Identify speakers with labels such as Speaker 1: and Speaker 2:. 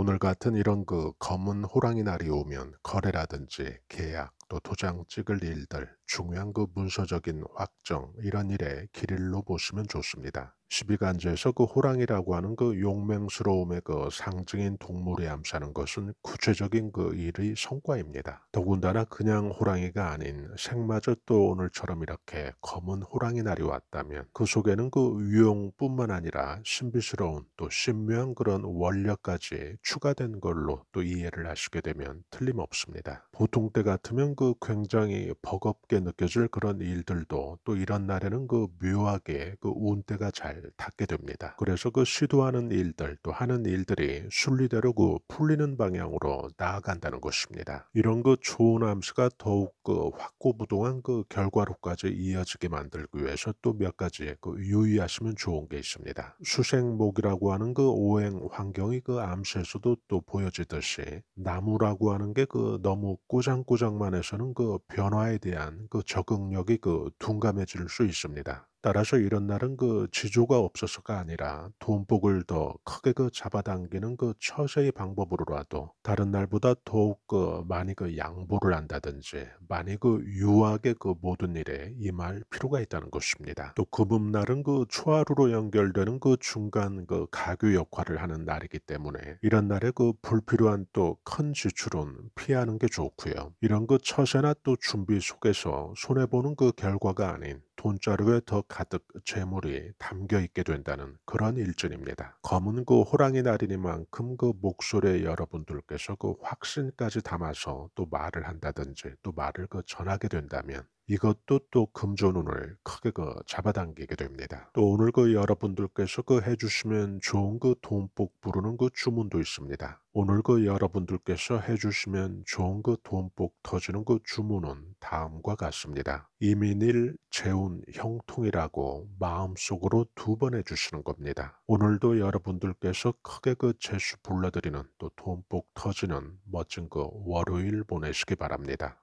Speaker 1: 오늘 같은 이런 그 검은 호랑이 날이 오면 거래라든지 계약, 또 도장 찍을 일들, 중요한 그 문서적인 확정 이런 일에 길일로 보시면 좋습니다. 1 2간지에서그 호랑이라고 하는 그 용맹스러움의 그 상징인 동물에 암사는 것은 구체적인 그 일의 성과입니다. 더군다나 그냥 호랑이가 아닌 생마저 또 오늘처럼 이렇게 검은 호랑이 날이 왔다면 그 속에는 그 유용뿐만 아니라 신비스러운 또 신묘한 그런 원력까지 추가된 걸로 또 이해를 하시게 되면 틀림없습니다. 보통 때 같으면 그 굉장히 버겁게 느껴질 그런 일들도 또 이런 날에는 그 묘하게 그 운때가 잘 닿게 됩니다. 그래서 그 시도하는 일들 또 하는 일들이 순리대로 그 풀리는 방향으로 나아간다는 것입니다. 이런 그 좋은 암시가 더욱 그 확고부동한 그 결과로까지 이어지게 만들기 위해서 또 몇 가지 그 유의하시면 좋은 게 있습니다. 수생목이라고 하는 그 오행 환경이 그 암시에서도 또 보여지듯이 나무라고 하는 게 그 너무 꾸장꾸장만 해서 입장서는그 변화에 대한 그 적응력이 그 둔감해질 수 있습니다. 따라서 이런 날은 그 지조가 없어서가 아니라 돈복을 더 크게 그 잡아당기는 그 처세의 방법으로라도 다른 날보다 더욱 그 많이 그 양보를 한다든지 많이 그 유하게 그 모든 일에 임할 필요가 있다는 것입니다. 또 금음날은 그, 그 초하루로 연결되는 그 중간 그 가교 역할을 하는 날이기 때문에 이런 날에 그 불필요한 또 큰 지출은 피하는 게 좋고요. 이런 그 처세나 또 준비 속에서 손해보는 그 결과가 아닌 돈자루에 더 가득 재물이 담겨 있게 된다는 그런 일증입니다. 검은 그 호랑이 날이니만큼 그 목소리에 여러분들께서 그 확신까지 담아서 또 말을 한다든지 또 말을 그 전하게 된다면 이것도 또 금전운을 크게 그 잡아당기게 됩니다. 또 오늘 그 여러분들께서 그 해주시면 좋은 그 돈복 부르는 그 주문도 있습니다. 오늘 그 여러분들께서 해주시면 좋은 그 돈복 터지는 그 주문은 다음과 같습니다. 이민일, 재운, 형통이라고 마음속으로 두 번 해주시는 겁니다. 오늘도 여러분들께서 크게 그 재수 불러드리는 또 돈복 터지는 멋진 그 월요일 보내시기 바랍니다.